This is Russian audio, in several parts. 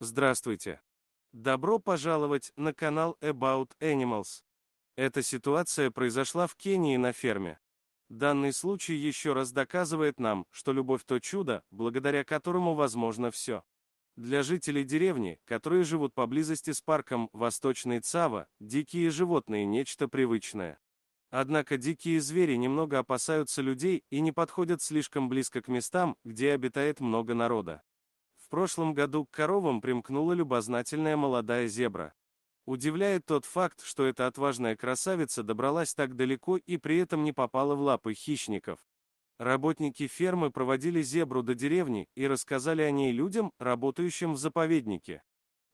Здравствуйте! Добро пожаловать на канал About Animals. Эта ситуация произошла в Кении на ферме. Данный случай еще раз доказывает нам, что любовь то чудо, благодаря которому возможно все. Для жителей деревни, которые живут поблизости с парком Восточный Цава, дикие животные – нечто привычное. Однако дикие звери немного опасаются людей и не подходят слишком близко к местам, где обитает много народа. В прошлом году к коровам примкнула любознательная молодая зебра. Удивляет тот факт, что эта отважная красавица добралась так далеко и при этом не попала в лапы хищников. Работники фермы проводили зебру до деревни и рассказали о ней людям, работающим в заповеднике.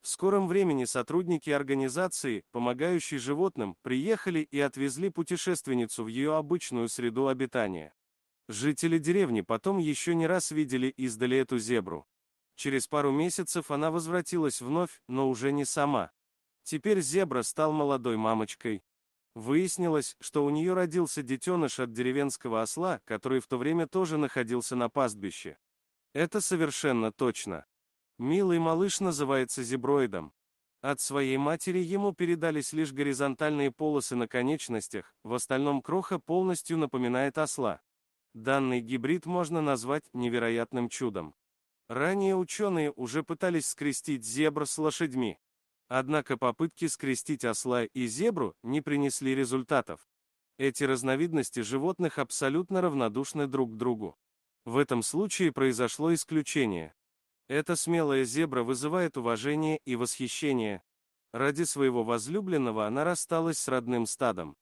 В скором времени сотрудники организации, помогающей животным, приехали и отвезли путешественницу в ее обычную среду обитания. Жители деревни потом еще не раз видели издали эту зебру. Через пару месяцев она возвратилась вновь, но уже не сама. Теперь зебра стал молодой мамочкой. Выяснилось, что у нее родился детеныш от деревенского осла, который в то время тоже находился на пастбище. Это совершенно точно. Милый малыш называется зеброидом. От своей матери ему передались лишь горизонтальные полосы на конечностях, в остальном кроха полностью напоминает осла. Данный гибрид можно назвать невероятным чудом. Ранее ученые уже пытались скрестить зебру с лошадьми. Однако попытки скрестить осла и зебру не принесли результатов. Эти разновидности животных абсолютно равнодушны друг к другу. В этом случае произошло исключение. Эта смелая зебра вызывает уважение и восхищение. Ради своего возлюбленного она рассталась с родным стадом.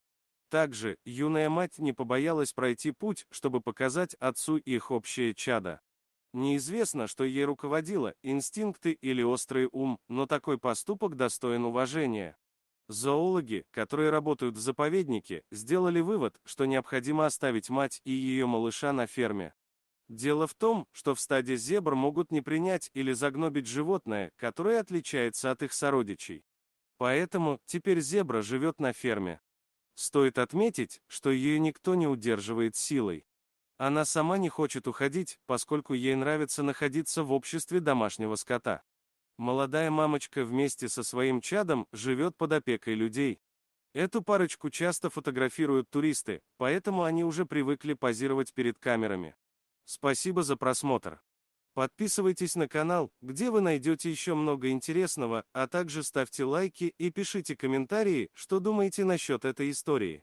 Также юная мать не побоялась пройти путь, чтобы показать отцу их общее чадо. Неизвестно, что ей руководило, инстинкты или острый ум, но такой поступок достоин уважения. Зоологи, которые работают в заповеднике, сделали вывод, что необходимо оставить мать и ее малыша на ферме. Дело в том, что в стаде зебр могут не принять или загнобить животное, которое отличается от их сородичей. Поэтому теперь зебра живет на ферме. Стоит отметить, что ее никто не удерживает силой. Она сама не хочет уходить, поскольку ей нравится находиться в обществе домашнего скота. Молодая мамочка вместе со своим чадом живет под опекой людей. Эту парочку часто фотографируют туристы, поэтому они уже привыкли позировать перед камерами. Спасибо за просмотр. Подписывайтесь на канал, где вы найдете еще много интересного, а также ставьте лайки и пишите комментарии, что думаете насчет этой истории.